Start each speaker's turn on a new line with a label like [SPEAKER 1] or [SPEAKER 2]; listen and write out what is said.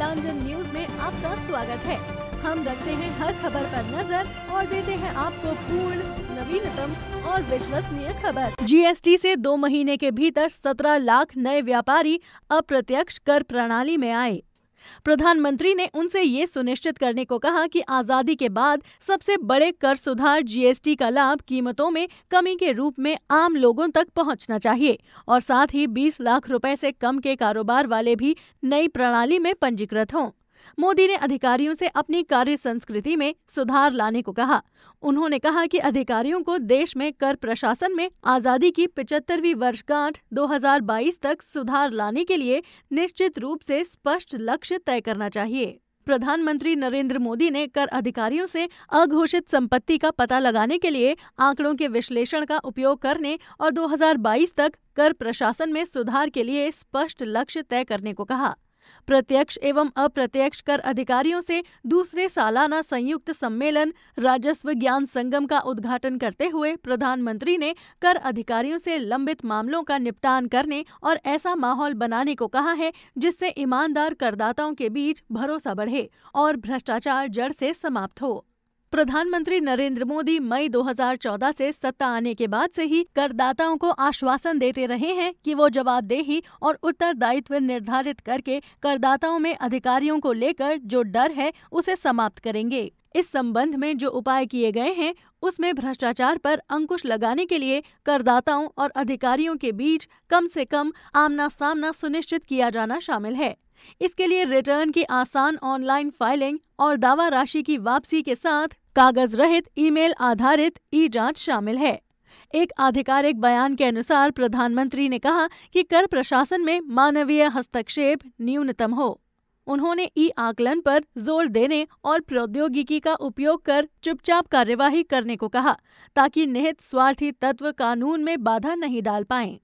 [SPEAKER 1] नीलांजन news में आपका स्वागत है हम रखते हैं हर खबर पर नजर और देते हैं आपको पूर्ण नवीनतम और विश्वसनीय खबर जीएसटी से दो महीने के भीतर 17 लाख नए व्यापारी अप्रत्यक्ष कर प्रणाली में आए प्रधानमंत्री ने उनसे ये सुनिश्चित करने को कहा कि आजादी के बाद सबसे बड़े कर सुधार जीएसटी का लाभ कीमतों में कमी के रूप में आम लोगों तक पहुंचना चाहिए और साथ ही 20 लाख रुपए से कम के कारोबार वाले भी नई प्रणाली में पंजीकृत हों मोदी ने अधिकारियों से अपनी कार्य संस्कृति में सुधार लाने को कहा उन्होंने कहा कि अधिकारियों को देश में कर प्रशासन में आज़ादी की पिचहत्तरवीं वर्षगांठ 2022 तक सुधार लाने के लिए निश्चित रूप से स्पष्ट लक्ष्य तय करना चाहिए प्रधानमंत्री नरेंद्र मोदी ने कर अधिकारियों से अघोषित संपत्ति का पता लगाने के लिए आंकड़ों के विश्लेषण का उपयोग करने और 2022 तक कर प्रशासन में सुधार के लिए स्पष्ट लक्ष्य तय करने को कहा प्रत्यक्ष एवं अप्रत्यक्ष कर अधिकारियों से दूसरे सालाना संयुक्त सम्मेलन राजस्व ज्ञान संगम का उद्घाटन करते हुए प्रधानमंत्री ने कर अधिकारियों से लंबित मामलों का निपटान करने और ऐसा माहौल बनाने को कहा है जिससे ईमानदार करदाताओं के बीच भरोसा बढ़े और भ्रष्टाचार जड़ से समाप्त हो प्रधानमंत्री नरेंद्र मोदी मई 2014 से सत्ता आने के बाद से ही करदाताओं को आश्वासन देते रहे हैं कि वो जवाबदेही और उत्तरदायित्व निर्धारित करके करदाताओं में अधिकारियों को लेकर जो डर है उसे समाप्त करेंगे इस संबंध में जो उपाय किए गए हैं उसमें भ्रष्टाचार पर अंकुश लगाने के लिए करदाताओं और अधिकारियों के बीच कम से कम आमना सामना सुनिश्चित किया जाना शामिल है इसके लिए रिटर्न की आसान ऑनलाइन फाइलिंग और दावा राशि की वापसी के साथ कागज रहित ईमेल आधारित ई जांच शामिल है एक आधिकारिक बयान के अनुसार प्रधानमंत्री ने कहा कि कर प्रशासन में मानवीय हस्तक्षेप न्यूनतम हो उन्होंने ई आकलन पर जोर देने और प्रौद्योगिकी का उपयोग कर चुपचाप कार्यवाही करने को कहा ताकि निहित स्वार्थी तत्व कानून में बाधा नहीं डाल पाएं।